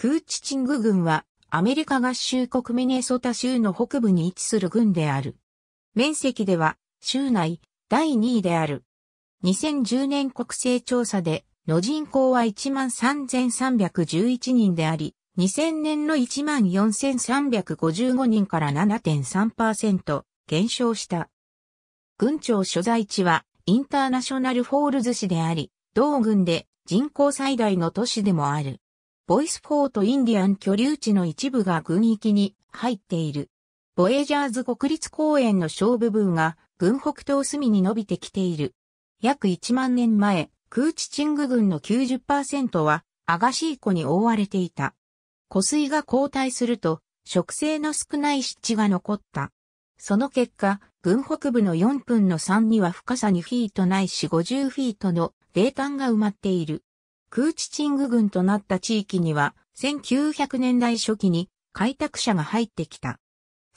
クーチチング郡はアメリカ合衆国ミネソタ州の北部に位置する郡である。面積では州内第2位である。2010年国勢調査での人口は13,311人であり、2000年の14,355人から7.3%減少した。郡庁所在地はインターナショナルフォールズ市であり、同郡で人口最大の都市でもある。ボイスフォートインディアン居留地の一部が軍域に入っている。ボエジャーズ国立公園の小部分が軍北東隅に伸びてきている。約1万年前、空地チング軍の90%はアガシー湖に覆われていた。湖水が後退すると、植生の少ない湿地が残った。その結果、軍北部の4分の3には深さ2フィートないし50フィートの泥炭が埋まっている。クーチチング軍となった地域には、1900年代初期に開拓者が入ってきた。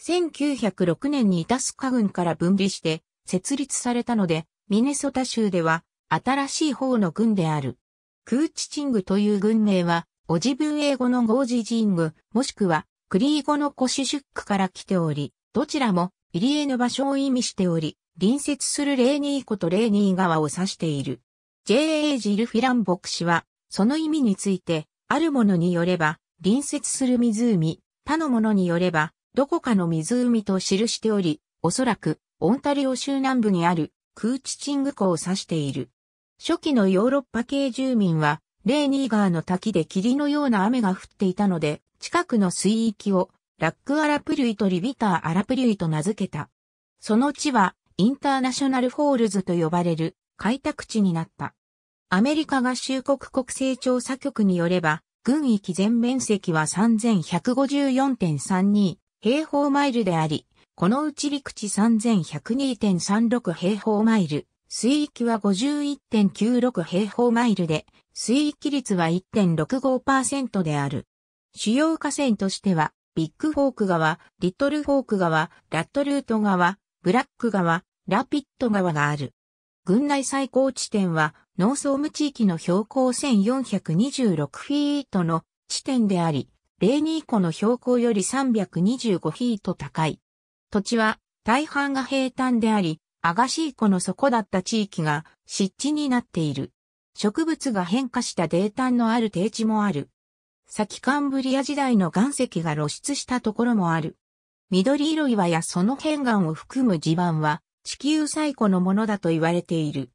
1906年にイタスカ軍から分離して設立されたので、ミネソタ州では新しい方の軍である。クーチチングという軍名は、オジブ英語のゴージジング、もしくはクリー語のコシシュックから来ており、どちらも入江の場所を意味しており、隣接するレーニー湖とレーニー川を指している。J.A. ジル・フィラン牧師は、その意味について、あるものによれば、隣接する湖、他のものによれば、どこかの湖と記しており、おそらく、オンタリオ州南部にある、クーチチング湖を指している。初期のヨーロッパ系住民は、レーニーガーの滝で霧のような雨が降っていたので、近くの水域を、ラックアラプリュイとリビターアラプリュイと名付けた。その地は、インターナショナルフォールズと呼ばれる開拓地になった。アメリカ合衆国国勢調査局によれば、軍域全面積は3154.32平方マイルであり、このうち陸地3102.36平方マイル、水域は51.96平方マイルで、水域率は1.65%である。主要河川としては、ビッグフォーク川、リトルフォーク川、ラットルート川、ブラック川、ラピット川がある。郡内最高地点は、農総務地域の標高1426フィートの地点であり、例2湖の標高より325フィート高い。土地は大半が平坦であり、アガシー湖の底だった地域が湿地になっている。植物が変化した泥炭のある低地もある。先カンブリア時代の岩石が露出したところもある。緑色岩やその片岩を含む地盤は地球最古のものだと言われている。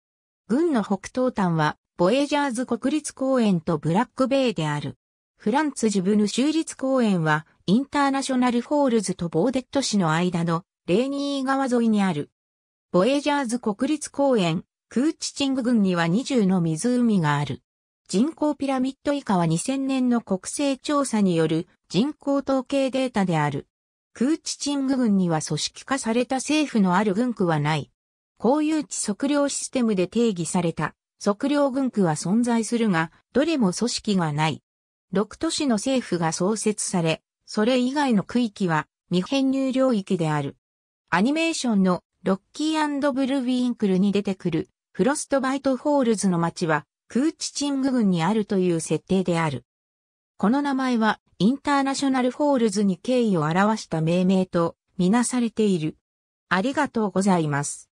軍の北東端は、ボエジャーズ国立公園とブラックベイである。フランツ・ジュブヌ州立公園は、インターナショナルホールズとボーデット市の間のレーニー川沿いにある。ボエジャーズ国立公園、クーチチング郡には20の湖がある。人口ピラミッド以下は2000年の国勢調査による人口統計データである。クーチチング軍には組織化された政府のある軍区はない。公有地測量システムで定義された測量軍区は存在するが、どれも組織がない。6都市の政府が創設され、それ以外の区域は未編入領域である。アニメーションのロッキーブルービーンクルに出てくるフロストバイトホールズの街はクーチチング軍にあるという設定である。この名前はインターナショナルフォールズに敬意を表した命名とみなされている。ありがとうございます。